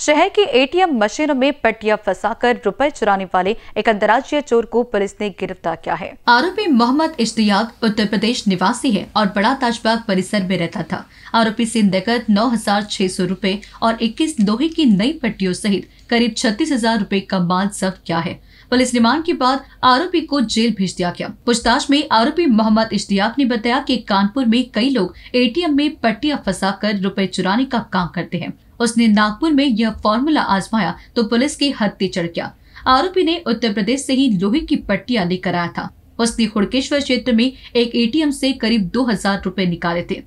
शहर के एटीएम मशीनों में फंसा फंसाकर रुपए चुराने वाले एक अंतर्राज्यीय चोर को पुलिस ने गिरफ्तार किया है आरोपी मोहम्मद इश्तियाक उत्तर प्रदेश निवासी है और बड़ा ताजबाग परिसर में रहता था आरोपी से नकद नौ हजार छह सौ रूपए और इक्कीस लोहे की नई पट्टियों सहित करीब छत्तीस हजार रूपए का माल जब्त किया है पुलिस रिमांड के बाद आरोपी को जेल भेज दिया गया पूछताछ में आरोपी मोहम्मद इश्तियाक ने बताया कि कानपुर में कई लोग एटीएम में पट्टिया फंसाकर रुपए चुराने का काम करते हैं उसने नागपुर में यह फॉर्मूला आजमाया तो पुलिस के हत्ते चढ़ गया आरोपी ने उत्तर प्रदेश से ही लोहे की पट्टिया लेकर आया था उसने खुड़केश्वर क्षेत्र में एक एटीएम से करीब दो हजार रूपए निकाले थे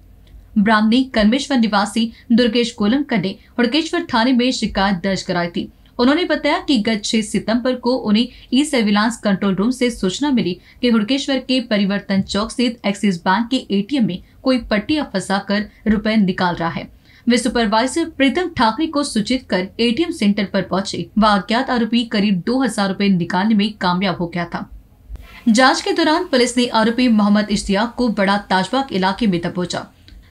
ब्राह्मणी कर्मेश्वर निवासी दुर्गेश कोलमकर ने हुड़केश्वर थाने में शिकायत दर्ज कराई थी उन्होंने बताया कि गत छह सितंबर को उन्हें ई सर्विलांस कंट्रोल रूम से सूचना मिली कि हुड़केश्वर के परिवर्तन चौक स्थित एक्सिस बैंक के एटीएम में कोई पट्टिया फंसा कर रुपए निकाल रहा है वे सुपरवाइजर प्रीतम ठाकरे को सूचित कर एटीएम सेंटर पर पहुंचे व अज्ञात आरोपी करीब दो हजार रूपए निकालने में कामयाब हो गया था जांच के दौरान पुलिस ने आरोपी मोहम्मद इश्तियाक को बड़ा ताजबाग इलाके में दबोचा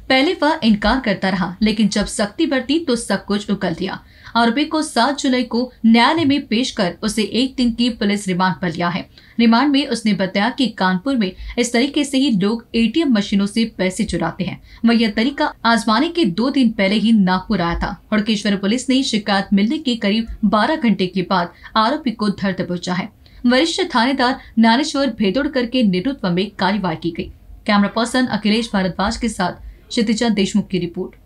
पहले वह इनकार करता रहा लेकिन जब सख्ती बरती तो सब कुछ उगल दिया आरोपी को 7 जुलाई को न्यायालय में पेश कर उसे एक दिन की पुलिस रिमांड पर लिया है रिमांड में उसने बताया कि कानपुर में इस तरीके से ही लोग एटीएम मशीनों से पैसे चुराते हैं वह यह तरीका आजमाने के दो दिन पहले ही नागपुर आया था हड़केश्वर पुलिस ने शिकायत मिलने के करीब बारह घंटे के बाद आरोपी को धर दबोचा है वरिष्ठ थानेदार ज्ञानेश्वर भेदोड़कर के नेतृत्व में कार्यवाही की गयी कैमरा पर्सन अखिलेश भारद्वाज के साथ क्षितिजा देशमुख की रिपोर्ट